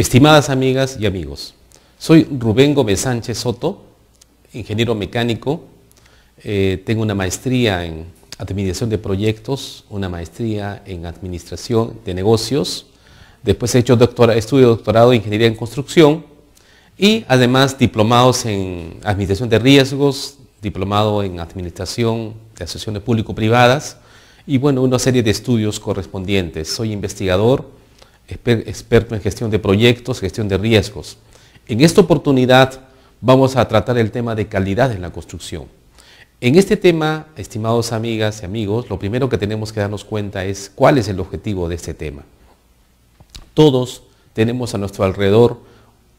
Estimadas amigas y amigos, soy Rubén Gómez Sánchez Soto, ingeniero mecánico, eh, tengo una maestría en administración de proyectos, una maestría en administración de negocios, después he hecho doctora, estudio doctorado en ingeniería en construcción y además diplomados en administración de riesgos, diplomado en administración de asociaciones público-privadas y bueno, una serie de estudios correspondientes. Soy investigador, experto en gestión de proyectos, gestión de riesgos. En esta oportunidad vamos a tratar el tema de calidad en la construcción. En este tema, estimados amigas y amigos, lo primero que tenemos que darnos cuenta es cuál es el objetivo de este tema. Todos tenemos a nuestro alrededor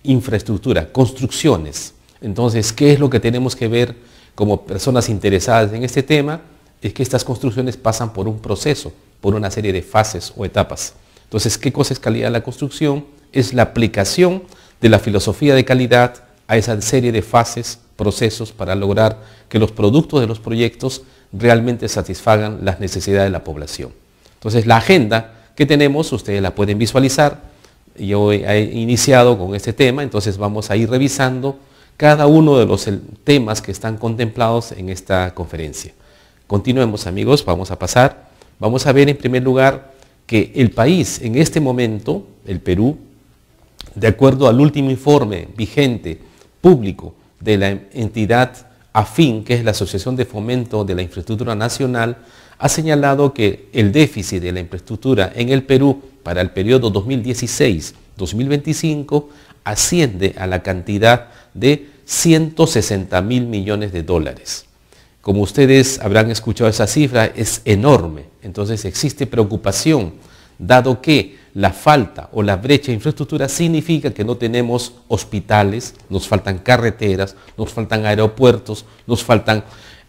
infraestructura, construcciones. Entonces, ¿qué es lo que tenemos que ver como personas interesadas en este tema? Es que estas construcciones pasan por un proceso, por una serie de fases o etapas. Entonces, ¿qué cosa es calidad de la construcción? Es la aplicación de la filosofía de calidad a esa serie de fases, procesos para lograr que los productos de los proyectos realmente satisfagan las necesidades de la población. Entonces, la agenda que tenemos, ustedes la pueden visualizar. Yo he iniciado con este tema, entonces vamos a ir revisando cada uno de los temas que están contemplados en esta conferencia. Continuemos amigos, vamos a pasar. Vamos a ver en primer lugar que el país en este momento, el Perú, de acuerdo al último informe vigente público de la entidad AFIN, que es la Asociación de Fomento de la Infraestructura Nacional, ha señalado que el déficit de la infraestructura en el Perú para el periodo 2016-2025 asciende a la cantidad de 160 mil millones de dólares. Como ustedes habrán escuchado esa cifra, es enorme. Entonces existe preocupación, dado que la falta o la brecha de infraestructura significa que no tenemos hospitales, nos faltan carreteras, nos faltan aeropuertos, nos faltan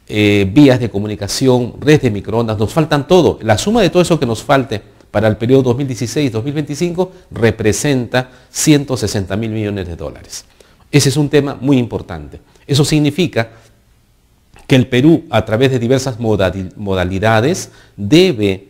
eh, vías de comunicación, redes de microondas, nos faltan todo. La suma de todo eso que nos falte para el periodo 2016-2025 representa 160 mil millones de dólares. Ese es un tema muy importante. Eso significa que el Perú, a través de diversas modalidades, debe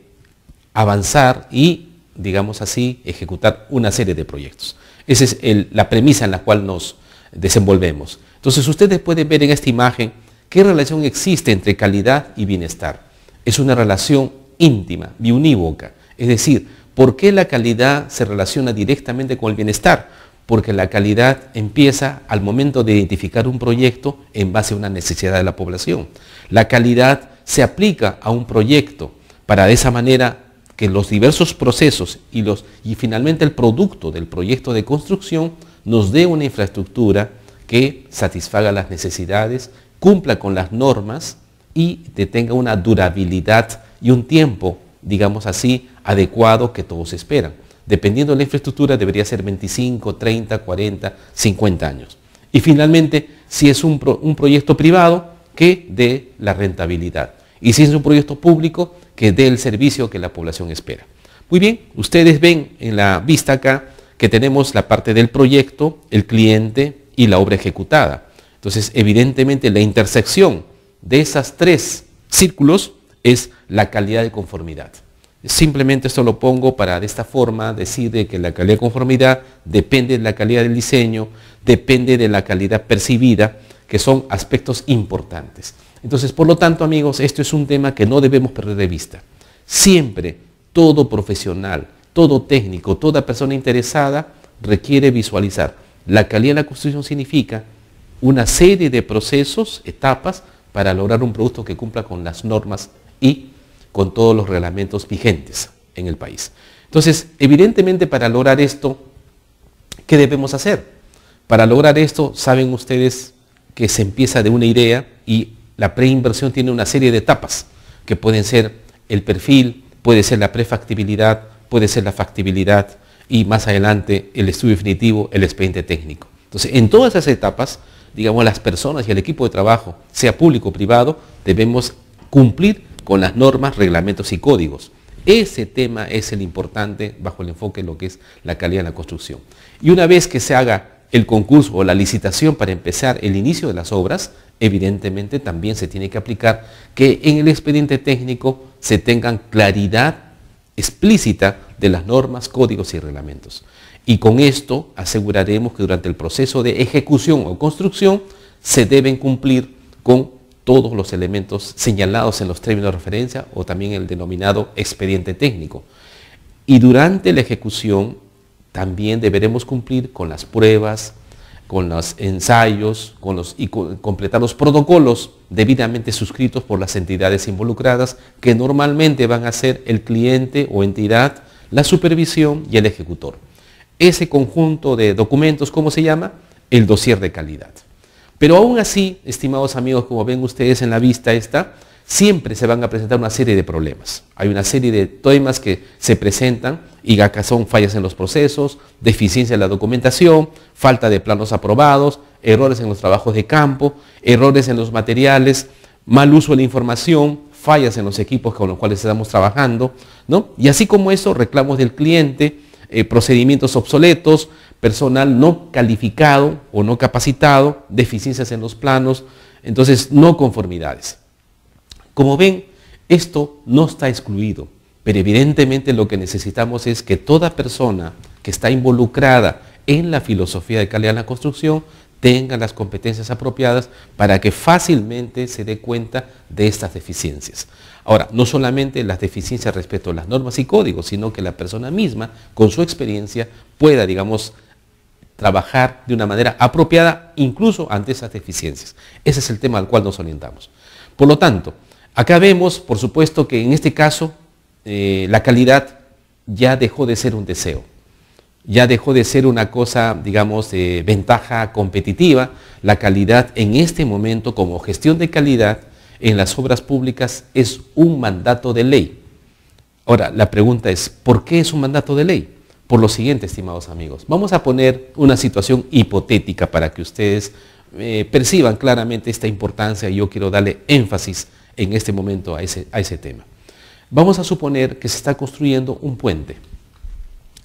avanzar y, digamos así, ejecutar una serie de proyectos. Esa es la premisa en la cual nos desenvolvemos. Entonces, ustedes pueden ver en esta imagen qué relación existe entre calidad y bienestar. Es una relación íntima, biunívoca. Es decir, ¿por qué la calidad se relaciona directamente con el bienestar? porque la calidad empieza al momento de identificar un proyecto en base a una necesidad de la población. La calidad se aplica a un proyecto para de esa manera que los diversos procesos y, finalmente el producto del proyecto de construcción nos dé una infraestructura que satisfaga las necesidades, cumpla con las normas y tenga una durabilidad y un tiempo, digamos así, adecuado que todos esperan dependiendo de la infraestructura, debería ser 25, 30, 40, 50 años. Y finalmente, si es un, proyecto privado, que dé la rentabilidad. Y si es un proyecto público, que dé el servicio que la población espera. Muy bien, ustedes ven en la vista acá que tenemos la parte del proyecto, el cliente y la obra ejecutada. Entonces, evidentemente, la intersección de esos tres círculos es la calidad de conformidad. Simplemente esto lo pongo para de esta forma decir de que la calidad de conformidad depende de la calidad del diseño, depende de la calidad percibida, que son aspectos importantes. Entonces, por lo tanto, amigos, esto es un tema que no debemos perder de vista. Siempre todo profesional, todo técnico, toda persona interesada requiere visualizar. La calidad de la construcción significa una serie de procesos, etapas, para lograr un producto que cumpla con las normas y con todos los reglamentos vigentes en el país. Entonces, evidentemente para lograr esto, ¿qué debemos hacer? Para lograr esto, saben ustedes que se empieza de una idea y la preinversión tiene una serie de etapas, que pueden ser el perfil, puede ser la prefactibilidad, puede ser la factibilidad y más adelante el estudio definitivo, el expediente técnico. Entonces, en todas esas etapas, digamos, las personas y el equipo de trabajo, sea público o privado, debemos cumplir con las normas, reglamentos y códigos. Ese tema es el importante bajo el enfoque de lo que es la calidad de la construcción. Y una vez que se haga el concurso o la licitación para empezar el inicio de las obras, evidentemente también se tiene que aplicar que en el expediente técnico se tengan claridad explícita de las normas, códigos y reglamentos. Y con esto aseguraremos que durante el proceso de ejecución o construcción se deben cumplir con todos los elementos señalados en los términos de referencia o también el denominado expediente técnico. Y durante la ejecución también deberemos cumplir con las pruebas, con los ensayos con los, y completar los protocolos debidamente suscritos por las entidades involucradas que normalmente van a ser el cliente o entidad, la supervisión y el ejecutor. Ese conjunto de documentos, ¿cómo se llama? El dossier de calidad. Pero aún así, estimados amigos, como ven ustedes en la vista esta, siempre se van a presentar una serie de problemas. Hay una serie de temas que se presentan y acá son fallas en los procesos, deficiencia en la documentación, falta de planos aprobados, errores en los trabajos de campo, errores en los materiales, mal uso de la información, fallas en los equipos con los cuales estamos trabajando, ¿no? Y así como eso, reclamos del cliente, eh, procedimientos obsoletos, personal no calificado o no capacitado, deficiencias en los planos, entonces no conformidades. Como ven, esto no está excluido, pero evidentemente lo que necesitamos es que toda persona que está involucrada en la filosofía de calidad en la construcción tenga las competencias apropiadas para que fácilmente se dé cuenta de estas deficiencias. Ahora, no solamente las deficiencias respecto a las normas y códigos, sino que la persona misma, con su experiencia, pueda, digamos, trabajar de una manera apropiada incluso ante esas deficiencias. Ese es el tema al cual nos orientamos. Por lo tanto, acá vemos, por supuesto, que en este caso eh, la calidad ya dejó de ser un deseo, ya dejó de ser una cosa, digamos, de ventaja competitiva. La calidad en este momento, como gestión de calidad en las obras públicas, es un mandato de ley. Ahora, la pregunta es, ¿por qué es un mandato de ley? por lo siguiente, estimados amigos. Vamos a poner una situación hipotética para que ustedes eh, perciban claramente esta importancia y yo quiero darle énfasis en este momento a ese, a ese tema. Vamos a suponer que se está construyendo un puente.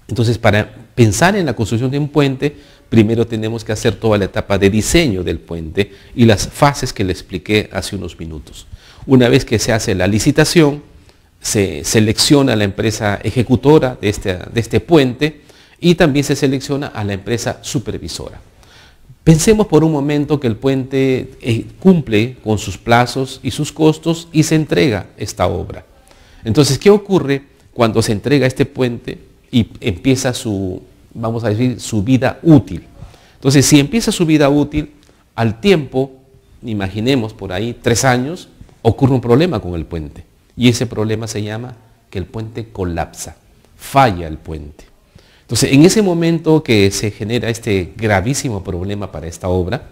Entonces, para pensar en la construcción de un puente, primero tenemos que hacer toda la etapa de diseño del puente y las fases que le expliqué hace unos minutos. Una vez que se hace la licitación, se selecciona a la empresa ejecutora de este, de este puente y también se selecciona a la empresa supervisora. Pensemos por un momento que el puente eh, cumple con sus plazos y sus costos y se entrega esta obra. Entonces, ¿qué ocurre cuando se entrega este puente y empieza su, vamos a decir, su vida útil? Entonces, si empieza su vida útil, al tiempo, imaginemos por ahí tres años, ocurre un problema con el puente. Y ese problema se llama que el puente colapsa, falla el puente. Entonces, en ese momento que se genera este gravísimo problema para esta obra,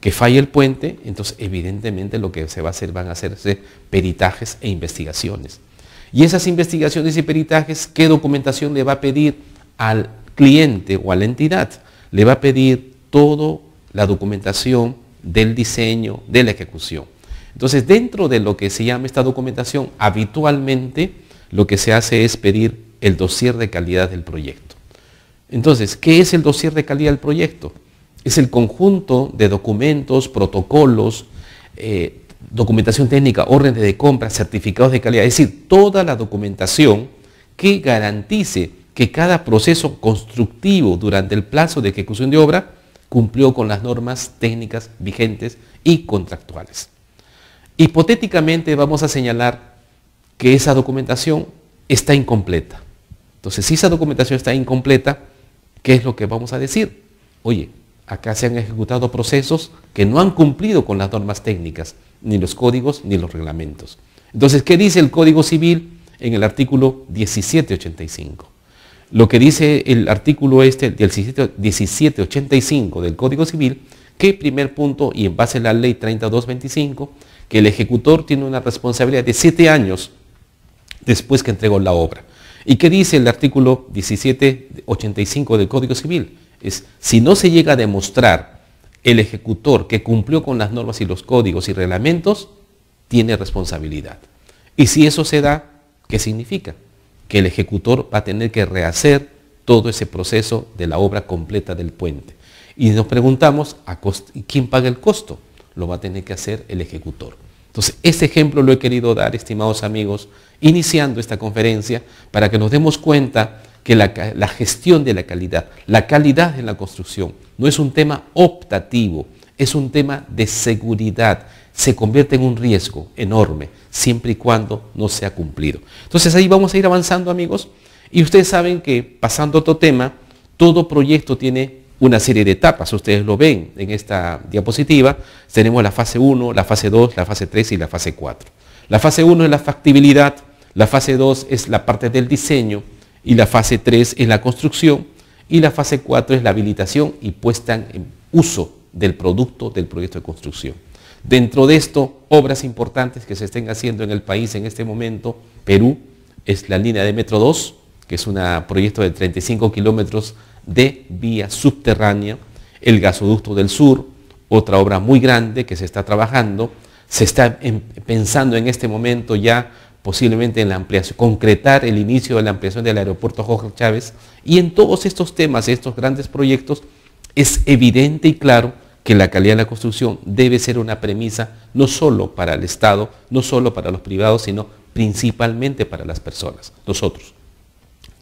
que falla el puente, entonces evidentemente lo que se va a hacer van a hacerse peritajes e investigaciones. Y esas investigaciones y peritajes, ¿qué documentación le va a pedir al cliente o a la entidad? Le va a pedir toda la documentación del diseño, de la ejecución. Entonces, dentro de lo que se llama esta documentación, habitualmente lo que se hace es pedir el dossier de calidad del proyecto. Entonces, ¿qué es el dossier de calidad del proyecto? Es el conjunto de documentos, protocolos, eh, documentación técnica, órdenes de compra, certificados de calidad, es decir, toda la documentación que garantice que cada proceso constructivo durante el plazo de ejecución de obra cumplió con las normas técnicas vigentes y contractuales hipotéticamente vamos a señalar que esa documentación está incompleta. Entonces, si esa documentación está incompleta, ¿qué es lo que vamos a decir? Oye, acá se han ejecutado procesos que no han cumplido con las normas técnicas, ni los códigos, ni los reglamentos. Entonces, ¿qué dice el Código Civil en el artículo 1785? Lo que dice el artículo este del 1785 del Código Civil, que primer punto, y en base a la ley 3225, que el ejecutor tiene una responsabilidad de siete años después que entregó la obra. ¿Y qué dice el artículo 1785 del Código Civil? Es, si no se llega a demostrar el ejecutor que cumplió con las normas y los códigos y reglamentos, tiene responsabilidad. Y si eso se da, ¿qué significa? Que el ejecutor va a tener que rehacer todo ese proceso de la obra completa del puente. Y nos preguntamos, ¿quién paga el costo? lo va a tener que hacer el ejecutor. Entonces, este ejemplo lo he querido dar, estimados amigos, iniciando esta conferencia, para que nos demos cuenta que la, la, gestión de la calidad, la calidad en la construcción, no es un tema optativo, es un tema de seguridad. Se convierte en un riesgo enorme, siempre y cuando no sea cumplido. Entonces ahí vamos a ir avanzando, amigos. Y ustedes saben que, pasando a otro tema, todo proyecto tiene una serie de etapas, ustedes lo ven en esta diapositiva, tenemos la fase 1, la fase 2, la fase 3 y la fase 4. La fase 1 es la factibilidad, la fase 2 es la parte del diseño y la fase 3 es la construcción y la fase 4 es la habilitación y puesta en uso del producto del proyecto de construcción. Dentro de esto, obras importantes que se estén haciendo en el país en este momento, Perú, es la línea de Metro 2, que es un proyecto de 35 kilómetros de vía subterránea, el gasoducto del sur, otra obra muy grande que se está trabajando, se está em, pensando en este momento ya posiblemente en la ampliación, concretar el inicio de la ampliación del aeropuerto Jorge Chávez. Y en todos estos temas, estos grandes proyectos, es evidente y claro que la calidad de la construcción debe ser una premisa no solo para el Estado, no solo para los privados, sino principalmente para las personas, nosotros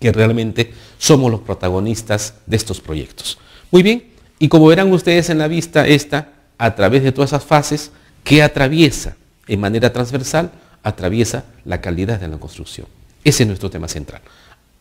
que realmente somos los protagonistas de estos proyectos. Muy bien, y como verán ustedes en la vista esta, a través de todas esas fases, que atraviesa en manera transversal, atraviesa la calidad de la construcción. Ese es nuestro tema central.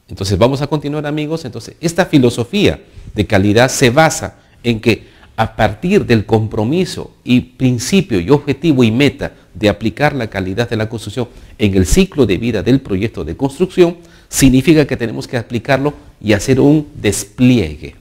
Entonces vamos a continuar amigos, entonces esta filosofía de calidad se basa en que a partir del compromiso y principio y objetivo y meta de aplicar la calidad de la construcción en el ciclo de vida del proyecto de construcción, significa que tenemos que aplicarlo y hacer un despliegue.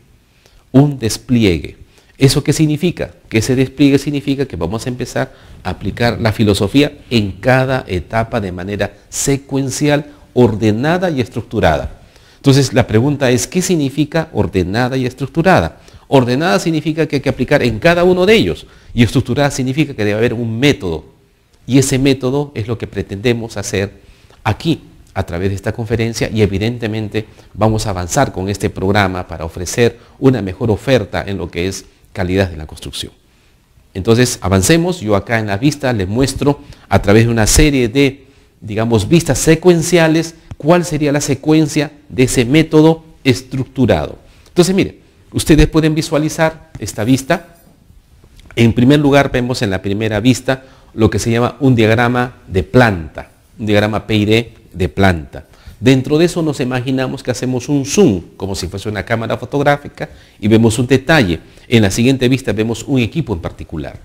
Un despliegue. ¿Eso qué significa? Que ese despliegue significa que vamos a empezar a aplicar la filosofía en cada etapa de manera secuencial, ordenada y estructurada. Entonces la pregunta es, ¿qué significa ordenada y estructurada? Ordenada significa que hay que aplicar en cada uno de ellos y estructurada significa que debe haber un método. Y ese método es lo que pretendemos hacer aquí a través de esta conferencia y evidentemente vamos a avanzar con este programa para ofrecer una mejor oferta en lo que es calidad de la construcción. Entonces, avancemos. Yo acá en la vista les muestro a través de una serie de, digamos, vistas secuenciales, cuál sería la secuencia de ese método estructurado. Entonces, miren, ustedes pueden visualizar esta vista. En primer lugar, vemos en la primera vista lo que se llama un diagrama de planta, un diagrama PID de planta. Dentro de eso nos imaginamos que hacemos un zoom, como si fuese una cámara fotográfica, y vemos un detalle. En la siguiente vista vemos un equipo en particular.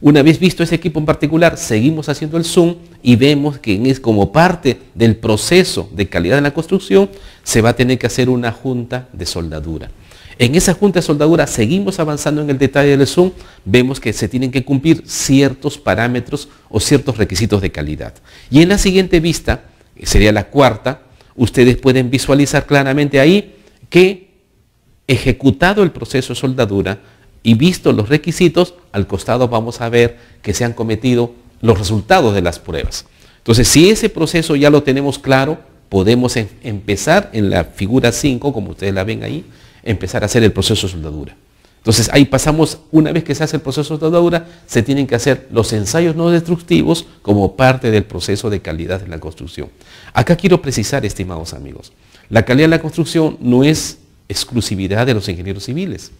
Una vez visto ese equipo en particular, seguimos haciendo el zoom y vemos que es como parte del proceso de calidad de la construcción, se va a tener que hacer una junta de soldadura. En esa junta de soldadura seguimos avanzando en el detalle del zoom, vemos que se tienen que cumplir ciertos parámetros o ciertos requisitos de calidad. Y en la siguiente vista sería la cuarta, ustedes pueden visualizar claramente ahí que ejecutado el proceso de soldadura y visto los requisitos, al costado vamos a ver que se han cometido los resultados de las pruebas. Entonces, si ese proceso ya lo tenemos claro, podemos em-, empezar en la figura 5, como ustedes la ven ahí, empezar a hacer el proceso de soldadura. Entonces ahí pasamos, una vez que se hace el proceso de soldadura, se tienen que hacer los ensayos no destructivos como parte del proceso de calidad de la construcción. Acá quiero precisar, estimados amigos, la calidad de la construcción no es exclusividad de los ingenieros civiles.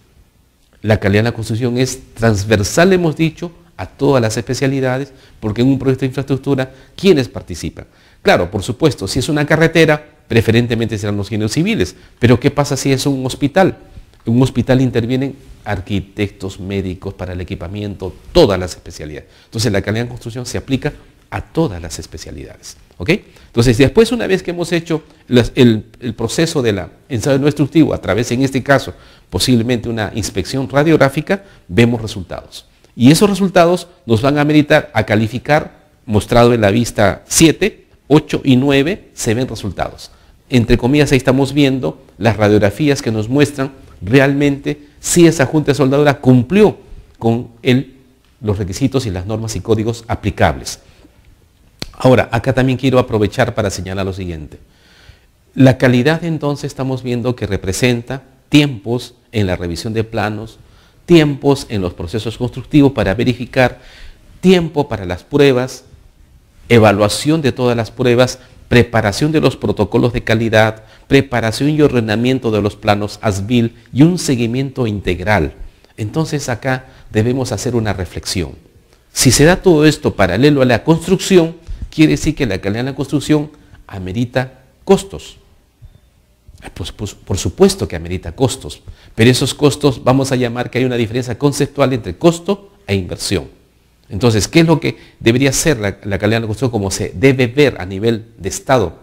La calidad de la construcción es transversal, hemos dicho, a todas las especialidades, porque en un proyecto de infraestructura, ¿quiénes participan? Claro, por supuesto, si es una carretera, preferentemente serán los ingenieros civiles, pero ¿qué pasa si es un hospital? En un hospital intervienen arquitectos, médicos, para el equipamiento, todas las especialidades. Entonces la calidad en construcción se aplica a todas las especialidades. ¿ok? Entonces después una vez que hemos hecho el, proceso de la ensayo no destructivo a través, en este caso, posiblemente una inspección radiográfica, vemos resultados. Y esos resultados nos van a meditar a calificar, mostrado en la vista 7, 8 y 9, se ven resultados. Entre comillas ahí estamos viendo las radiografías que nos muestran realmente si esa Junta soldadora cumplió con los requisitos y las normas y códigos aplicables. Ahora, acá también quiero aprovechar para señalar lo siguiente. La calidad entonces estamos viendo que representa tiempos en la revisión de planos, tiempos en los procesos constructivos para verificar, tiempo para las pruebas, evaluación de todas las pruebas, preparación de los protocolos de calidad, preparación y ordenamiento de los planos ASBIL y un seguimiento integral. Entonces acá debemos hacer una reflexión. Si se da todo esto paralelo a la construcción, quiere decir que la calidad de la construcción amerita costos. Pues, pues, por supuesto que amerita costos, pero esos costos vamos a llamar que hay una diferencia conceptual entre costo e inversión. Entonces, ¿qué es lo que debería ser la, calidad de la construcción como se debe ver a nivel de Estado?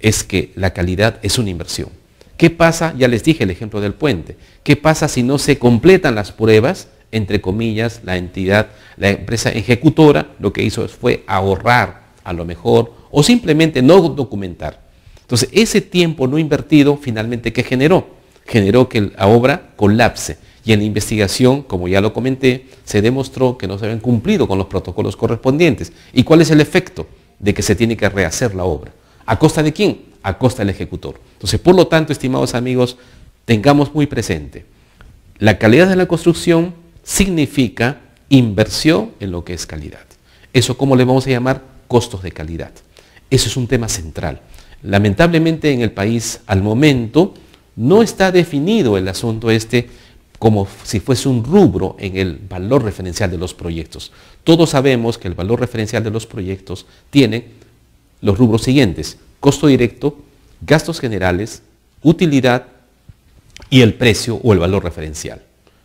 Es que la calidad es una inversión. ¿Qué pasa? Ya les dije el ejemplo del puente. ¿Qué pasa si no se completan las pruebas? Entre comillas, la entidad, la empresa ejecutora lo que hizo fue ahorrar a lo mejor o simplemente no documentar. Entonces, ese tiempo no invertido finalmente ¿qué generó? Generó que la obra colapse y en la investigación, como ya lo comenté, se demostró que no se habían cumplido con los protocolos correspondientes. ¿Y cuál es el efecto? De que se tiene que rehacer la obra. ¿A costa de quién? A costa del ejecutor. Entonces, por lo tanto, estimados amigos, tengamos muy presente, la calidad de la construcción significa inversión en lo que es calidad. Eso, ¿cómo le vamos a llamar? Costos de calidad. Eso es un tema central. Lamentablemente en el país al momento no está definido el asunto este como si fuese un rubro en el valor referencial de los proyectos. Todos sabemos que el valor referencial de los proyectos tiene los rubros siguientes, costo directo, gastos generales, utilidad y el precio o el valor referencial.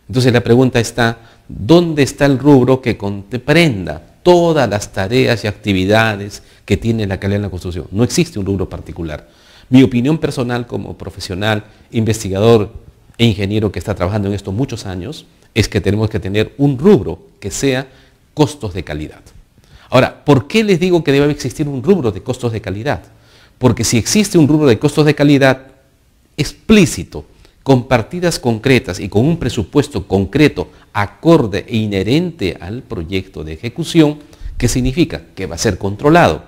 Entonces la pregunta está, ¿dónde está el rubro que comprenda todas las tareas y actividades que tiene la calidad en la construcción? No existe un rubro particular. Mi opinión personal como profesional, investigador e ingeniero que está trabajando en esto muchos años, es que tenemos que tener un rubro que sea costos de calidad. Ahora, ¿por qué les digo que debe existir un rubro de costos de calidad? Porque si existe un rubro de costos de calidad explícito, con partidas concretas y con un presupuesto concreto, acorde e inherente al proyecto de ejecución, ¿qué significa? Que va a ser controlado.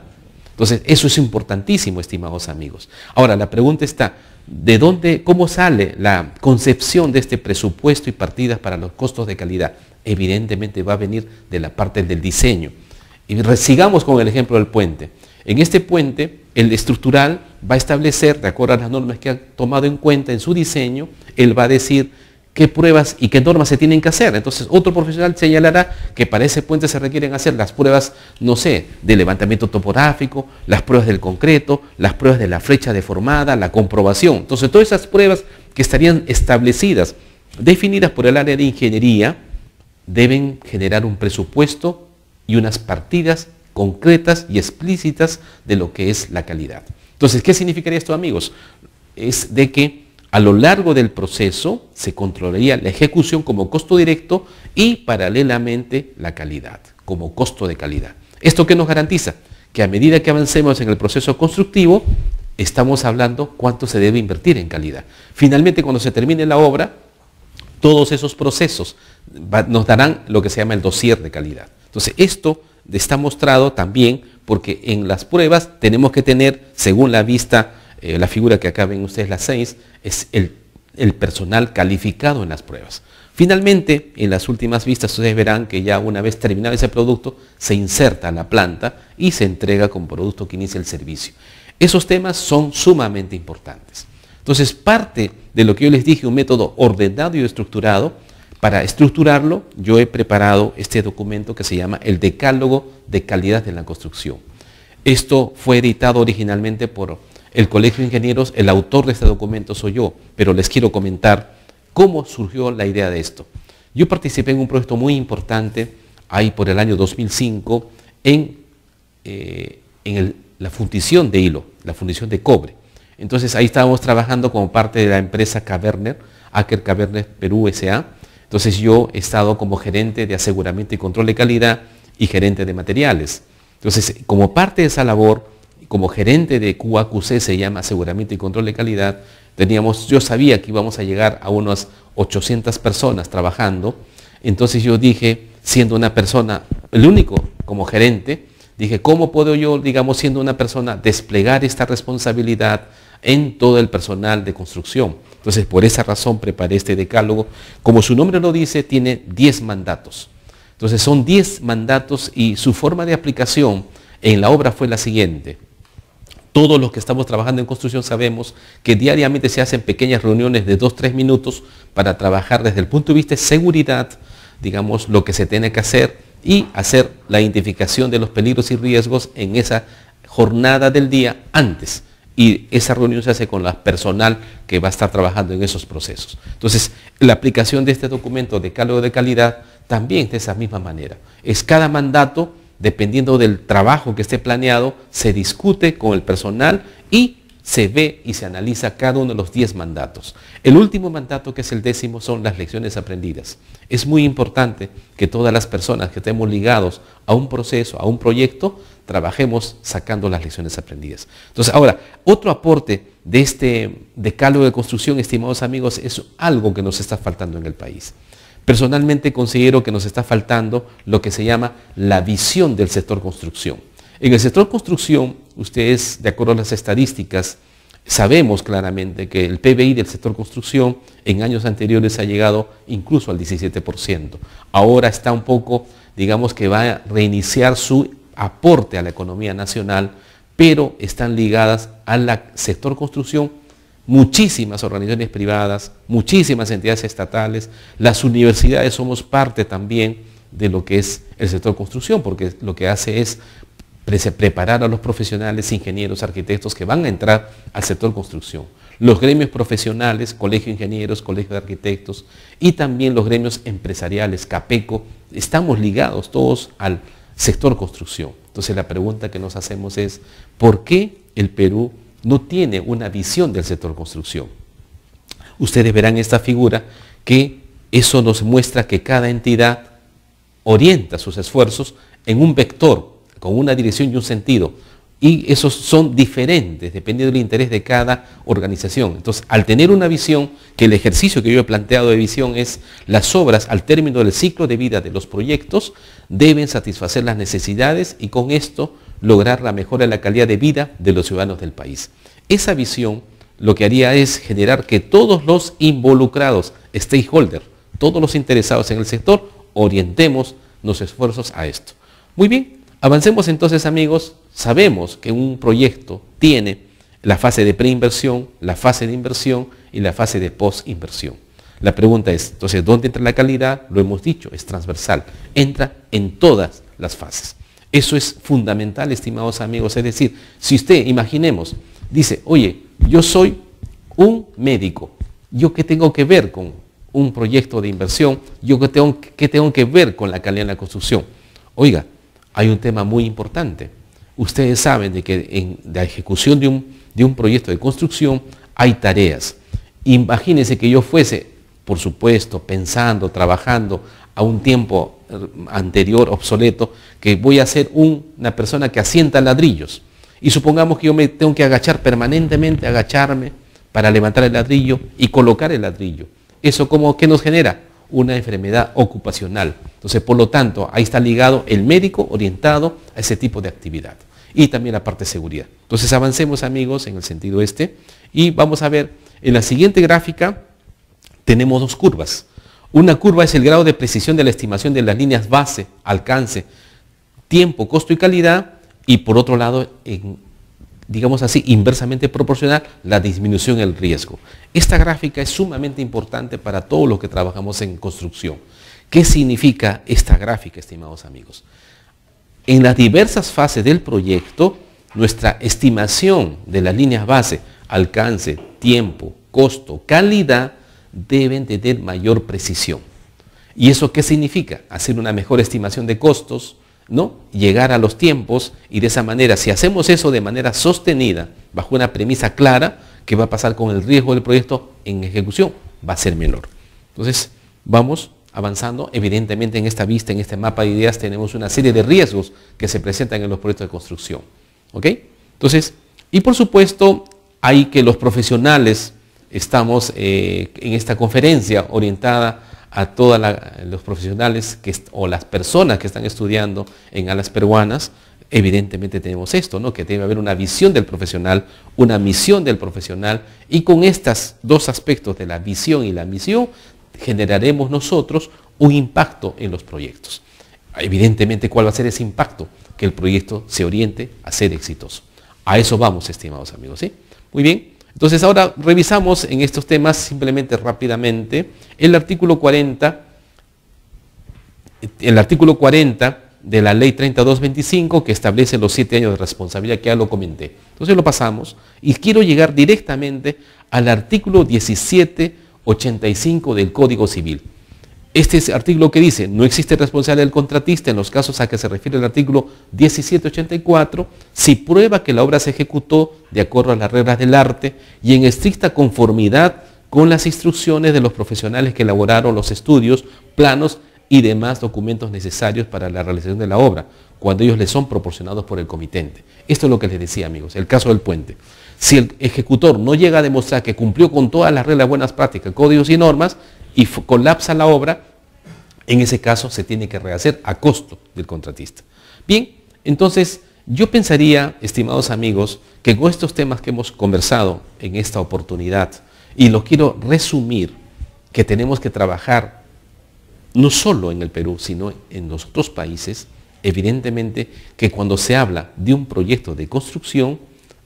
Entonces, eso es importantísimo, estimados amigos. Ahora, la pregunta está, ¿de dónde, cómo sale la concepción de este presupuesto y partidas para los costos de calidad? Evidentemente va a venir de la parte del diseño. Y sigamos con el ejemplo del puente. En este puente, el estructural va a establecer, de acuerdo a las normas que ha tomado en cuenta en su diseño, él va a decir qué pruebas y qué normas se tienen que hacer. Entonces, otro profesional señalará que para ese puente se requieren hacer las pruebas, no sé, de levantamiento topográfico, las pruebas del concreto, las pruebas de la flecha deformada, la comprobación. Entonces, todas esas pruebas que estarían establecidas, definidas por el área de ingeniería, deben generar un presupuesto y unas partidas concretas y explícitas de lo que es la calidad. Entonces, ¿qué significaría esto, amigos? Es de que a lo largo del proceso se controlaría la ejecución como costo directo y paralelamente la calidad, como costo de calidad. ¿Esto qué nos garantiza? Que a medida que avancemos en el proceso constructivo, estamos hablando cuánto se debe invertir en calidad. Finalmente, cuando se termine la obra, todos esos procesos nos darán lo que se llama el dossier de calidad. Entonces, esto está mostrado también porque en las pruebas tenemos que tener, según la vista eh, la figura que acá ven ustedes, las seis es el, personal calificado en las pruebas. Finalmente, en las últimas vistas ustedes verán que ya una vez terminado ese producto, se inserta en la planta y se entrega como producto que inicia el servicio. Esos temas son sumamente importantes. Entonces, parte de lo que yo les dije, un método ordenado y estructurado, para estructurarlo, yo he preparado este documento que se llama el Decálogo de Calidad de la Construcción. Esto fue editado originalmente por el Colegio de Ingenieros, el autor de este documento soy yo, pero les quiero comentar cómo surgió la idea de esto. Yo participé en un proyecto muy importante, ahí por el año 2005, en, eh, en la fundición de hilo, la fundición de cobre. Entonces ahí estábamos trabajando como parte de la empresa Caverner, Acker Caverner Perú S.A. Entonces yo he estado como gerente de aseguramiento y control de calidad y gerente de materiales. Entonces, como parte de esa labor, como gerente de QAQC, se llama seguramente y Control de Calidad, teníamos, yo sabía que íbamos a llegar a unas 800 personas trabajando, entonces yo dije, siendo una persona, el único como gerente, dije, ¿cómo puedo yo, digamos, siendo una persona, desplegar esta responsabilidad en todo el personal de construcción? Entonces, por esa razón preparé este decálogo. Como su nombre lo dice, tiene 10 mandatos. Entonces, son 10 mandatos y su forma de aplicación en la obra fue la siguiente. Todos los que estamos trabajando en construcción sabemos que diariamente se hacen pequeñas reuniones de dos tres minutos para trabajar desde el punto de vista de seguridad, digamos, lo que se tiene que hacer y hacer la identificación de los peligros y riesgos en esa jornada del día antes. Y esa reunión se hace con la personal que va a estar trabajando en esos procesos. Entonces, la aplicación de este documento de cálculo de calidad también de esa misma manera. Es cada mandato dependiendo del trabajo que esté planeado, se discute con el personal y se ve y se analiza cada uno de los 10 mandatos. El último mandato, que es el décimo, son las lecciones aprendidas. Es muy importante que todas las personas que estemos ligados a un proceso, a un proyecto, trabajemos sacando las lecciones aprendidas. Entonces, ahora, otro aporte de este decálogo de construcción, estimados amigos, es algo que nos está faltando en el país. Personalmente considero que nos está faltando lo que se llama la visión del sector construcción. En el sector construcción, ustedes, de acuerdo a las estadísticas, sabemos claramente que el PBI del sector construcción en años anteriores ha llegado incluso al 17%. Ahora está un poco, digamos que va a reiniciar su aporte a la economía nacional, pero están ligadas al sector construcción muchísimas organizaciones privadas, muchísimas entidades estatales, las universidades somos parte también de lo que es el sector construcción, porque lo que hace es preparar a los profesionales, ingenieros, arquitectos que van a entrar al sector construcción. Los gremios profesionales, colegio de ingenieros, colegio de arquitectos y también los gremios empresariales, CAPECO, estamos ligados todos al sector construcción. Entonces la pregunta que nos hacemos es, ¿por qué el Perú no tiene una visión del sector construcción. Ustedes verán esta figura que eso nos muestra que cada entidad orienta sus esfuerzos en un vector, con una dirección y un sentido. Y esos son diferentes, dependiendo del interés de cada organización. Entonces, al tener una visión, que el ejercicio que yo he planteado de visión es las obras al término del ciclo de vida de los proyectos deben satisfacer las necesidades y con esto lograr la mejora en la calidad de vida de los ciudadanos del país. Esa visión lo que haría es generar que todos los involucrados, stakeholders, todos los interesados en el sector, orientemos los esfuerzos a esto. Muy bien, avancemos entonces amigos, sabemos que un proyecto tiene la fase de preinversión, la fase de inversión y la fase de postinversión. La pregunta es, entonces, ¿dónde entra la calidad? Lo hemos dicho, es transversal, entra en todas las fases. Eso es fundamental, estimados amigos. Es decir, si usted, imaginemos, dice, oye, yo soy un médico, ¿yo qué tengo que ver con un proyecto de inversión? ¿Yo qué tengo, tengo que ver con la calidad de la construcción? Oiga, hay un tema muy importante. Ustedes saben de que en la ejecución de un, de un proyecto de construcción hay tareas. Imagínense que yo fuese, por supuesto, pensando, trabajando, a un tiempo eh, anterior, obsoleto, que voy a ser una persona que asienta ladrillos. Y supongamos que yo me tengo que agachar permanentemente, agacharme para levantar el ladrillo y colocar el ladrillo. ¿Eso como que nos genera? Una enfermedad ocupacional. Entonces, por lo tanto, ahí está ligado el médico orientado a ese tipo de actividad. Y también la parte de seguridad. Entonces, avancemos amigos en el sentido este. Y vamos a ver, en la siguiente gráfica tenemos dos curvas. Una curva es el grado de precisión de la estimación de las líneas base, alcance, tiempo, costo y calidad, y por otro lado, digamos así, inversamente proporcional, la disminución del riesgo. Esta gráfica es sumamente importante para todos los que trabajamos en construcción. ¿Qué significa esta gráfica, estimados amigos? En las diversas fases del proyecto, nuestra estimación de las líneas base, alcance, tiempo, costo, calidad, deben tener mayor precisión. ¿Y eso qué significa? Hacer una mejor estimación de costos, ¿no? Llegar a los tiempos y de esa manera, si hacemos eso de manera sostenida, bajo una premisa clara, ¿qué va a pasar con el riesgo del proyecto en ejecución? Va a ser menor. Entonces, vamos avanzando. Evidentemente en esta vista, en este mapa de ideas, tenemos una serie de riesgos que se presentan en los proyectos de construcción. ¿Ok? Entonces, y por supuesto, hay que los profesionales estamos eh, en esta conferencia orientada a todos los profesionales o las personas que están estudiando en alas peruanas, evidentemente tenemos esto, ¿no? que debe haber una visión del profesional, una misión del profesional, y con estos dos aspectos de la visión y la misión generaremos nosotros un impacto en los proyectos. Evidentemente, ¿cuál va a ser ese impacto? Que el proyecto se oriente a ser exitoso. A eso vamos, estimados amigos. ¿sí? Muy bien. Entonces ahora revisamos en estos temas simplemente rápidamente el artículo 40, el artículo 40 de la ley 3225 que establece los siete años de responsabilidad, que ya lo comenté. Entonces lo pasamos y quiero llegar directamente al artículo 1785 del Código Civil. Este artículo que dice, no existe responsabilidad del contratista en los casos a que se refiere el artículo 1784 si prueba que la obra se ejecutó de acuerdo a las reglas del arte y en estricta conformidad con las instrucciones de los profesionales que elaboraron los estudios, planos y demás documentos necesarios para la realización de la obra, cuando ellos les son proporcionados por el comitente. Esto es lo que les decía, amigos, el caso del puente. Si el ejecutor no llega a demostrar que cumplió con todas las reglas buenas prácticas, códigos y normas, y colapsa la obra, en ese caso se tiene que rehacer a costo del contratista. Bien, entonces yo pensaría, estimados amigos, que con estos temas que hemos conversado en esta oportunidad, y lo quiero resumir, que tenemos que trabajar no solo en el Perú, sino en los otros países, evidentemente que cuando se habla de un proyecto de construcción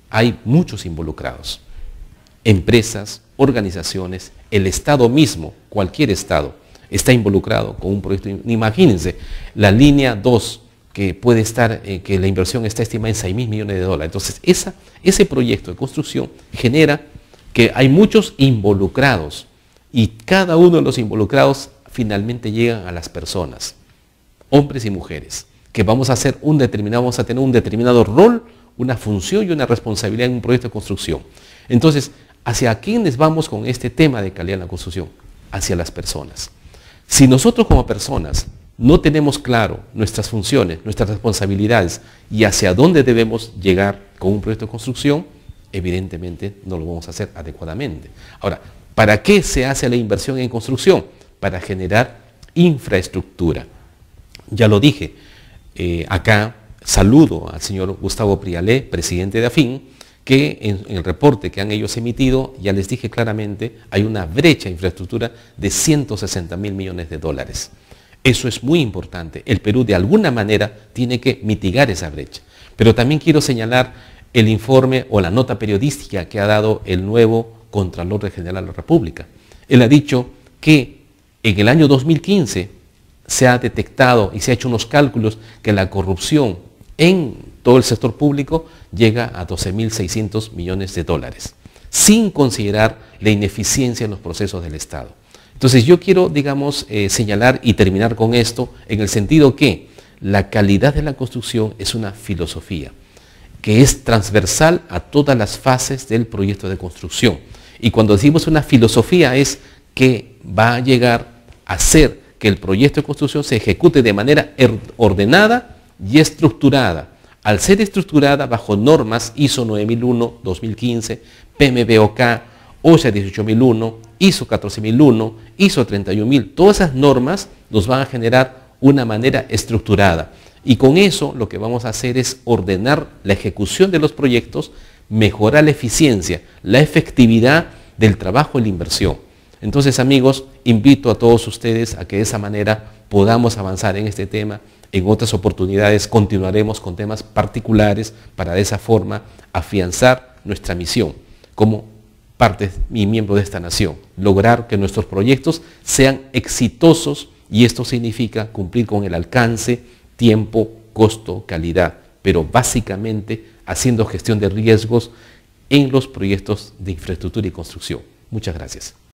hay muchos involucrados empresas, organizaciones, el Estado mismo, cualquier Estado, está involucrado con un proyecto. Imagínense, la línea 2 que puede estar, eh, que la inversión está estimada en 6 mil millones de dólares. Entonces, esa, ese proyecto de construcción genera que hay muchos involucrados y cada uno de los involucrados finalmente llegan a las personas, hombres y mujeres, que vamos a hacer un determinado, vamos a tener un determinado rol, una función y una responsabilidad en un proyecto de construcción. Entonces, ¿Hacia quiénes vamos con este tema de calidad en la construcción? Hacia las personas. Si nosotros como personas no tenemos claro nuestras funciones, nuestras responsabilidades y hacia dónde debemos llegar con un proyecto de construcción, evidentemente no lo vamos a hacer adecuadamente. Ahora, ¿para qué se hace la inversión en construcción? Para generar infraestructura. Ya lo dije, eh, acá saludo al señor Gustavo Prialé, presidente de AFIN, que en, el reporte que han ellos emitido, ya les dije claramente, hay una brecha de infraestructura de 160 mil millones de dólares. Eso es muy importante. El Perú de alguna manera tiene que mitigar esa brecha. Pero también quiero señalar el informe o la nota periodística que ha dado el nuevo Contralor de General de la República. Él ha dicho que en el año 2015 se ha detectado y se ha hecho unos cálculos que la corrupción en todo el sector público llega a 12.600 millones de dólares, sin considerar la ineficiencia en los procesos del Estado. Entonces yo quiero, digamos, eh, señalar y terminar con esto en el sentido que la calidad de la construcción es una filosofía que es transversal a todas las fases del proyecto de construcción. Y cuando decimos una filosofía es que va a llegar a hacer que el proyecto de construcción se ejecute de manera er-, ordenada y estructurada, al ser estructurada bajo normas ISO 9001-2015, PMBOK, OSHA 18001, ISO 14001, ISO 31000, todas esas normas nos van a generar una manera estructurada. Y con eso lo que vamos a hacer es ordenar la ejecución de los proyectos, mejorar la eficiencia, la efectividad del trabajo y la inversión. Entonces amigos, invito a todos ustedes a que de esa manera podamos avanzar en este tema en otras oportunidades continuaremos con temas particulares para de esa forma afianzar nuestra misión como parte y miembro de esta nación, lograr que nuestros proyectos sean exitosos y esto significa cumplir con el alcance, tiempo, costo, calidad, pero básicamente haciendo gestión de riesgos en los proyectos de infraestructura y construcción. Muchas gracias.